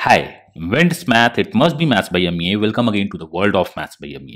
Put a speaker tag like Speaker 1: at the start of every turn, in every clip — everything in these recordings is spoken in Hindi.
Speaker 1: hi wants math it must be maths by M welcome again to the world of maths by M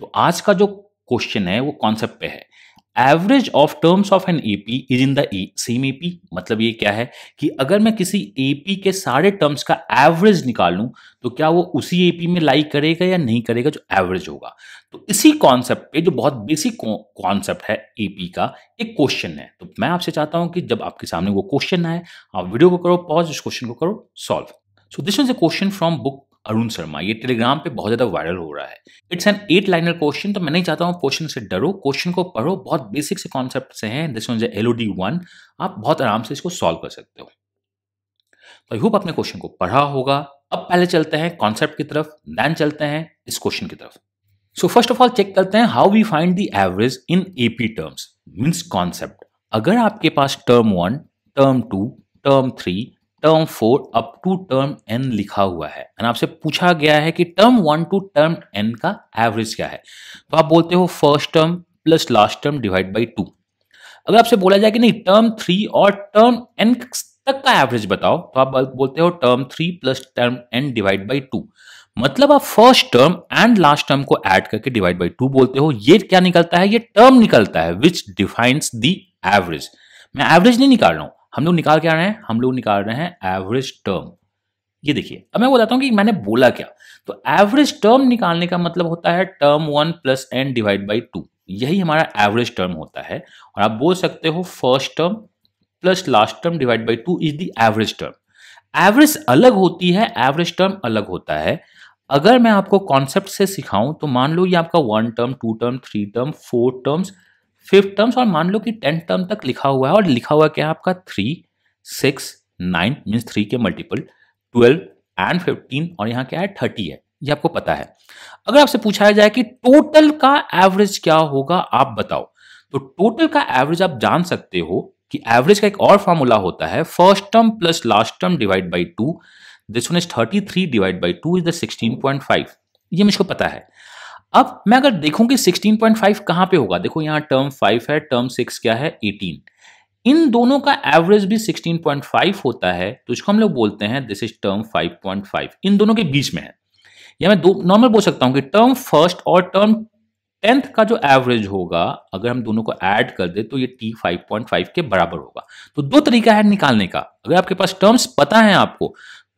Speaker 1: तो आज का जो क्वेश्चन है वो कॉन्सेप्ट पे है average of terms of an AP is in the same AP मतलब ये क्या है कि अगर मैं किसी एपी के सारे टर्म्स का एवरेज निकालूं तो क्या वो उसी एपी में लाइक करेगा या नहीं करेगा जो एवरेज होगा तो इसी कॉन्सेप्ट पे जो बहुत बेसिक कॉन्सेप्ट है एपी का एक क्वेश्चन है तो मैं आपसे चाहता हूं कि जब आपके सामने वो क्वेश्चन आए आप वीडियो को करो पॉज उस क्वेश्चन को करो solve so this is a question from book Arun Sharma ये टेलीग्राम पे बहुत ज़्यादा वायरल हो रहा है it's an eight liner question तो मैं नहीं चाहता हूँ क्वेश्चन से डरो क्वेश्चन को पढ़ो बहुत बेसिक से कॉन्सेप्ट से हैं this one L O D one आप बहुत आराम से इसको सॉल्व कर सकते हो तो आई होप आपने क्वेश्चन को पढ़ा होगा अब पहले चलते हैं कॉन्सेप्ट की तरफ देन चलते हैं इस क्वेश्चन की तरफ so first of all check करते हैं how we find the average in AP terms means concept अगर आपके पास term one term two term three term four up to term N लिखा हुआ है एंड आपसे पूछा गया है कि term one two term N का एवरेज क्या है तो आप बोलते हो first term plus last term divide by two अगर आपसे बोला जाए कि नहीं टर्म थ्री और टर्म एन तक का एवरेज बताओ तो आप बोलते हो term three plus term N divide by two मतलब आप first term and last term को ऐड करके डिवाइड बाई टू बोलते हो ये क्या निकलता है ये टर्म निकलता है विच डिफाइंस दी एवरेज मैं एवरेज नहीं निकाल रहा हूं हम लोग निकाल आ रहे हैं हम लोग निकाल रहे हैं एवरेज टर्म ये देखिए अब मैं बताता हूँ कि मैंने बोला क्या तो एवरेज टर्म निकालने का मतलब होता है term one plus N divide by two यही हमारा एवरेज टर्म होता है और आप बोल सकते हो first term plus last term divide by two is the average term average अलग होती है एवरेज टर्म अलग होता है अगर मैं आपको कॉन्सेप्ट से सिखाऊं तो मान लो ये आपका one term two term three term four terms fifth terms और मान लो कि टेंथ टर्म तक लिखा हुआ है और लिखा हुआ क्या है आपका three six nine means three के मल्टीपल ट्वेल्व एंड फिफ्टीन और यहाँ क्या है थर्टी है ये आपको पता है अगर आपसे पूछा जाए कि टोटल का एवरेज क्या होगा आप बताओ तो टोटल का एवरेज आप जान सकते हो कि एवरेज का एक और फॉर्मूला होता है first term plus last term divide by two this one is thirty three divide by two is the sixteen point five ये मुझको पता है अब मैं अगर देखूं कि 16.5 कहां पे होगा देखो यहां टर्म 5 है टर्म 6 क्या है 18 इन दोनों का एवरेज भी 16.5 होता है तो इसको हम लोग बोलते हैं दिस इज टर्म 5.5 इन दोनों के बीच में है या मैं दो नॉर्मल बोल सकता हूं कि टर्म फर्स्ट और टर्म टेंथ का जो एवरेज होगा अगर हम दोनों को ऐड कर दे तो ये टी फाइव पॉइंट फाइव के बराबर होगा तो दो तरीका है निकालने का अगर आपके पास टर्म्स पता है आपको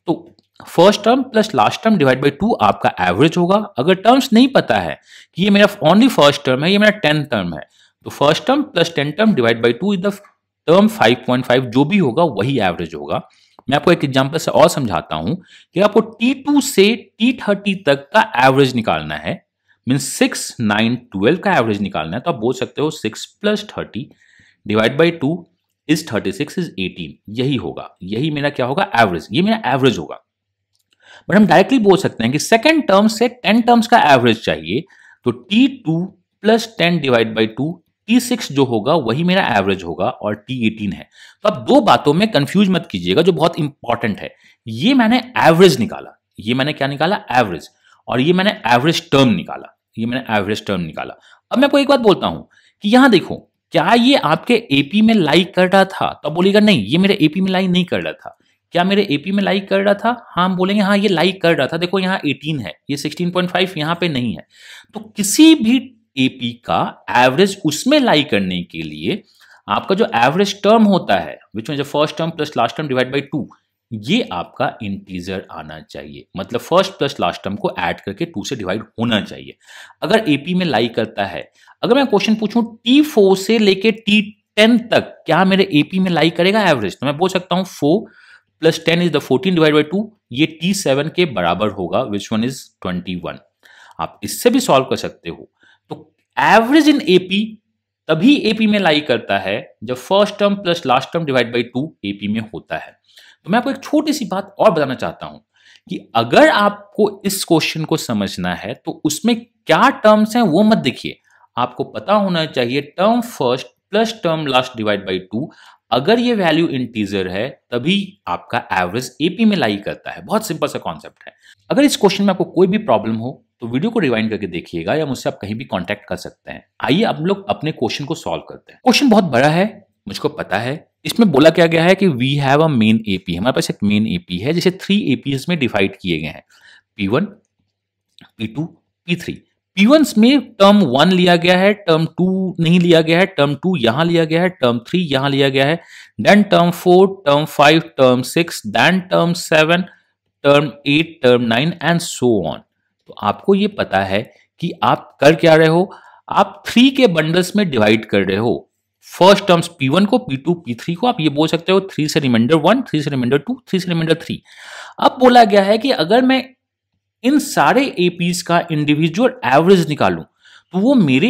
Speaker 1: तो first term plus last term divide by two आपका एवरेज होगा अगर टर्म्स नहीं पता है कि ये मेरा ओनली फर्स्ट टर्म है ये मेरा टेंथ टर्म है तो first term plus tenth term divide by two is the term 5.5 जो भी होगा वही एवरेज होगा मैं आपको एक एग्जांपल से और समझाता हूं कि आपको T2 से T30 तक का एवरेज निकालना है मीन सिक्स नाइन ट्वेल्व का एवरेज निकालना है तो आप बोल सकते हो six plus thirty divide by two is thirty six is eighteen यही होगा यही मेरा क्या होगा एवरेज ये मेरा एवरेज होगा बट हम डायरेक्टली बोल सकते हैं कि सेकेंड टर्म से टेन टर्म्स का एवरेज चाहिए तो T two plus ten divide by two T six जो होगा वही मेरा एवरेज होगा और टी एटीन है तो अब दो बातों में कंफ्यूज मत कीजिएगा जो बहुत इंपॉर्टेंट है ये मैंने एवरेज निकाला ये मैंने क्या निकाला एवरेज और ये मैंने एवरेज टर्म निकाला ये मैंने एवरेज टर्म निकाला अब मैं आपको एक बात बोलता हूं कि यहां देखो क्या ये आपके एपी में लाई कर रहा था तो बोलेगा नहीं ये मेरे एपी में लाई नहीं कर रहा था क्या मेरे एपी में लाइक कर रहा था हाँ हम बोलेंगे हाँ ये लाइक कर रहा था देखो यहाँ एटीन है ये फाइव यहाँ पे नहीं है तो किसी भी एपी का एवरेज उसमें लाइक करने के लिए आपका जो एवरेज टर्म होता है which mean first term plus last term divide by two ये आपका इंटीजर आना चाहिए मतलब फर्स्ट प्लस लास्ट टर्म को ऐड करके टू से डिवाइड होना चाहिए अगर एपी में लाई करता है अगर मैं क्वेश्चन पूछूं टी फोर से लेके टी टेन तक क्या मेरे एपी में लाई करेगा एवरेज तो मैं बोल सकता हूं four plus ten is the fourteen divide by two ये टी सेवन के बराबर होगा which one is twenty one आप इससे भी सॉल्व कर सकते हो तो एवरेज इन एपी तभी एपी में लाई करता है जब first term plus last term divide by two AP में होता है तो मैं आपको एक छोटी सी बात और बताना चाहता हूं कि अगर आपको इस क्वेश्चन को समझना है तो उसमें क्या टर्म्स हैं वो मत देखिए आपको पता होना चाहिए term first plus term last divide by two अगर ये वैल्यू इंटीजर है तभी आपका एवरेज एपी में लाई करता है बहुत सिंपल सा कॉन्सेप्ट है अगर इस क्वेश्चन में आपको कोई भी प्रॉब्लम हो तो वीडियो को रिवाइंड करके देखिएगा या मुझसे आप कहीं भी कॉन्टेक्ट कर सकते हैं आइए आप लोग अपने क्वेश्चन को सॉल्व करते हैं क्वेश्चन बहुत बड़ा है मुझको पता है इसमें बोला क्या गया है कि we have a main AP हमारे पास एक मेन एपी है जिसे थ्री एपीएस में डिवाइड किए गए हैं P one P two P three P ones में टर्म वन लिया गया है टर्म टू नहीं लिया गया है टर्म टू यहां लिया गया है टर्म थ्री यहां लिया गया है then term four term five term six then term seven term eight term nine and so on तो आपको ये पता है कि आप कर क्या रहे हो आप थ्री के बंडल्स में डिवाइड कर रहे हो फर्स्ट टर्म्स P1 को P2 P3 को आप ये बोल सकते हो थ्री से रिमाइंडर वन थ्री से रिमाइंडर टू थ्री से रिमाइंडर थ्री अब बोला गया है कि अगर मैं इन सारे एपीज का इंडिविजुअल एवरेज निकालूं तो वो मेरे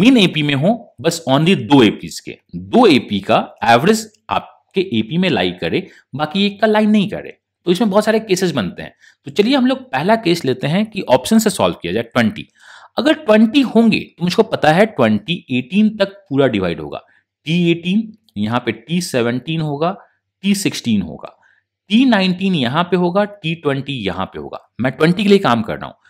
Speaker 1: मीन एपी में हो बस ओनली दो एपीज के दो एपी का एवरेज आपके एपी में लाई करे बाकी एक का लाई नहीं करे तो इसमें बहुत सारे केसेस बनते हैं तो चलिए हम लोग पहला केस लेते हैं कि ऑप्शन से सॉल्व किया जाए ट्वेंटी अगर ट्वेंटी होंगे तो मुझको पता है ट्वेंटी एटीन तक पूरा डिवाइड होगा टी एटीन यहाँ पे टी सेवनटीन होगा टी सिक्सटीन होगा टी नाइनटीन यहां पर होगा टी ट्वेंटी यहां पर होगा मैं ट्वेंटी के लिए काम कर रहा हूं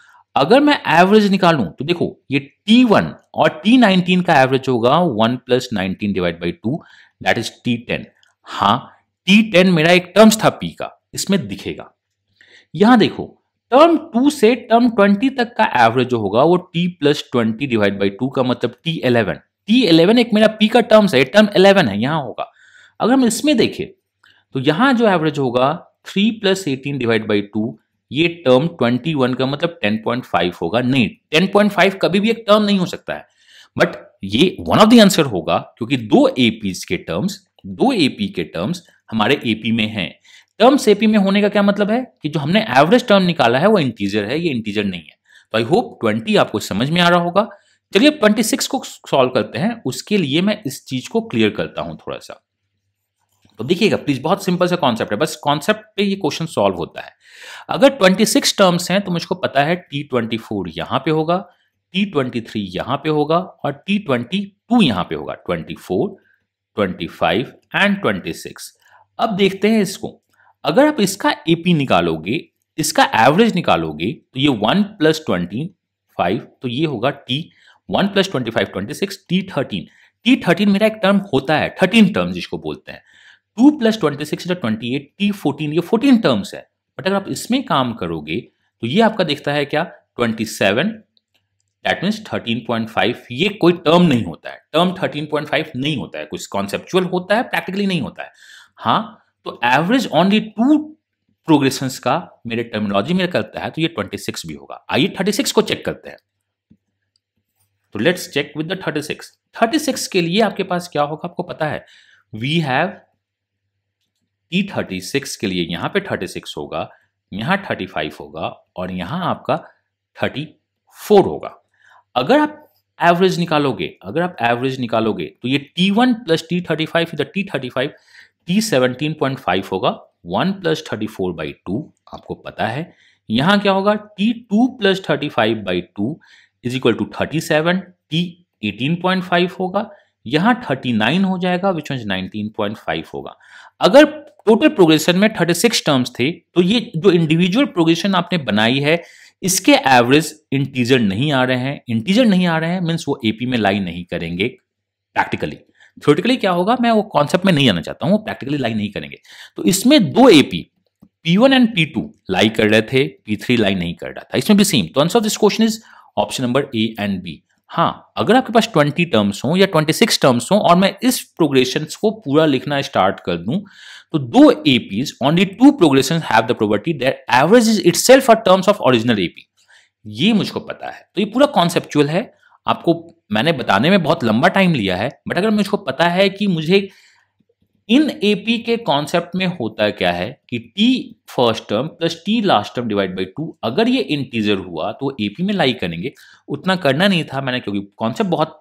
Speaker 1: अगर मैं एवरेज निकालू तो देखो ये टी वन और टी नाइनटीन का एवरेज होगा one plus nineteen divide by two that is T ten हाँ टी टेन मेरा एक टर्म्स था पी का इसमें दिखेगा यहां देखो टर्म टू से टर्म ट्वेंटी तक का एवरेज जो होगा वो T plus twenty divide by two का मतलब टी इलेवन टी इलेवन एक मेरा पी का टर्म्स है टर्म इलेवन है यहां होगा अगर हम इसमें देखें तो यहां जो एवरेज होगा three plus eighteen divide by two ये टर्म ट्वेंटी वन का मतलब टेन पॉइंट फाइव होगा नहीं टेन पॉइंट फाइव कभी भी एक टर्म नहीं हो सकता है बट ये वन ऑफ द आंसर होगा क्योंकि दो एपीज के टर्म्स दो एपी के टर्म्स हमारे एपी में हैं टर्म्स एपी में होने का क्या मतलब है कि जो हमने एवरेज टर्म निकाला है वो इंटीजर है ये इंटीजर नहीं है तो आई होप ट्वेंटी आपको समझ में आ रहा होगा चलिए ट्वेंटी सिक्स को सॉल्व करते हैं उसके लिए मैं इस चीज को क्लियर करता हूं थोड़ा सा तो देखिएगा प्लीज बहुत सिंपल सा कॉन्सेप्ट है बस कॉन्सेप्ट पे ये क्वेश्चन सॉल्व होता है अगर 26 टर्म्स हैं तो मुझको पता है टी ट्वेंटी फोर यहां पर होगा टी ट्वेंटी थ्री यहां पर होगा और टी ट्वेंटी टू यहां पर होगा twenty four twenty five and twenty six अब देखते हैं इसको अगर आप इसका एपी निकालोगे इसका एवरेज निकालोगे तो ये वन प्लस ट्वेंटी फाइव तो ये होगा T one plus twenty five twenty six T thirteen T thirteen मेरा एक टर्म होता है थर्टीन टर्म जिसको बोलते हैं टू प्लस ट्वेंटी सिक्स या ट्वेंटी एट टी फोर्टीन ये फोर्टीन टर्म्स है बट अगर आप इसमें काम करोगे तो ये आपका देखता है क्या twenty seven that means thirteen point five ये कोई टर्म नहीं होता है टर्म थर्टीन पॉइंट फाइव नहीं होता है कुछ कॉन्सेप्चुअल होता है प्रैक्टिकली नहीं होता है हाँ तो एवरेज ऑनली टू प्रोग्रेशन का मेरे टर्मिनोलॉजी में करता है तो ये ट्वेंटी सिक्स भी होगा आइए थर्टी सिक्स को चेक करते हैं तो let's check with the thirty six thirty six के लिए आपके पास क्या होगा आपको पता है we have E thirty six के लिए यहाँ पे थर्टी सिक्स होगा यहाँ थर्टी फाइव होगा और यहाँ आपका थर्टी फोर होगा अगर आप एवरेज निकालोगे अगर आप एवरेज निकालोगे तो ये T one plus T thirty five इधर T thirty five T seventeen point five होगा one plus thirty four by two आपको पता है यहाँ क्या होगा T two plus thirty five by two is equal to thirty seven T eighteen point five होगा यहाँ थर्टी नाइन हो जाएगा which one nineteen point five होगा अगर टोटल प्रोग्रेशन में 36 टर्म्स थे तो ये जो इंडिविजुअल प्रोग्रेशन आपने बनाई है इसके एवरेज इंटीजर नहीं आ रहे हैं इंटीजर नहीं आ रहे हैं मीन्स वो एपी में लाई नहीं करेंगे प्रैक्टिकली थ्योरेटिकली क्या होगा मैं वो कॉन्सेप्ट में नहीं आना चाहता हूँ वो प्रैक्टिकली लाई नहीं करेंगे तो इसमें दो AP P one and P two lie कर रहे थे पी थ्री लाई नहीं कर रहा था इसमें भी सेम तो answer of this question is option number A and B हाँ अगर आपके पास ट्वेंटी टर्म्स हों या ट्वेंटी सिक्स टर्म्स हों और मैं इस प्रोग्रेशन को पूरा लिखना स्टार्ट कर दूं तो दो APs only two progression have the property that average is itself are terms of original AP ये मुझको पता है तो ये पूरा कॉन्सेप्चुअल है आपको मैंने बताने में बहुत लंबा टाइम लिया है बट अगर मुझको पता है कि मुझे इन एपी के कॉन्सेप्ट में होता क्या है कि T first term plus T last term divide by two अगर ये इंटीजर हुआ तो एपी में लाई करेंगे उतना करना नहीं था मैंने क्योंकि कॉन्सेप्ट बहुत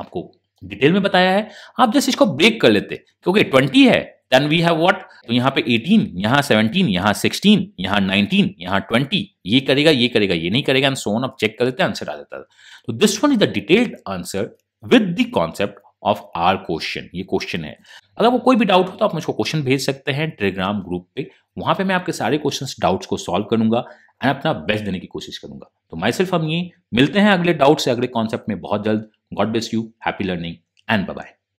Speaker 1: आपको डिटेल में बताया है आप जस्ट इसको ब्रेक कर लेते क्योंकि ट्वेंटी है देन वी हैव व्हाट तो यहाँ पे एटीन यहाँ सेवनटीन यहाँ सिक्सटीन यहाँ नाइनटीन यहाँ ट्वेंटी ये करेगा ये करेगा ये नहीं करेगा एंड सोन आप चेक कर लेते आंसर आ जाता था तो this one is the detailed answer with the concept of our question ये क्वेश्चन है अगर वो कोई भी डाउट हो तो आप मुझको क्वेश्चन भेज सकते हैं टेलीग्राम ग्रुप पे वहां पे मैं आपके सारे क्वेश्चन डाउट्स को सॉल्व करूंगा एंड अपना बेस्ट देने की कोशिश करूंगा तो माई सिर्फ हम ये मिलते हैं अगले डाउट से अगले कॉन्सेप्ट में बहुत जल्द God bless you happy learning and bye